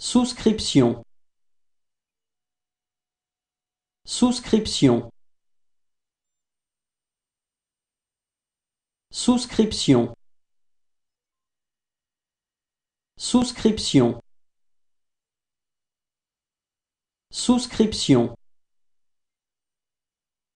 souscription souscription souscription souscription souscription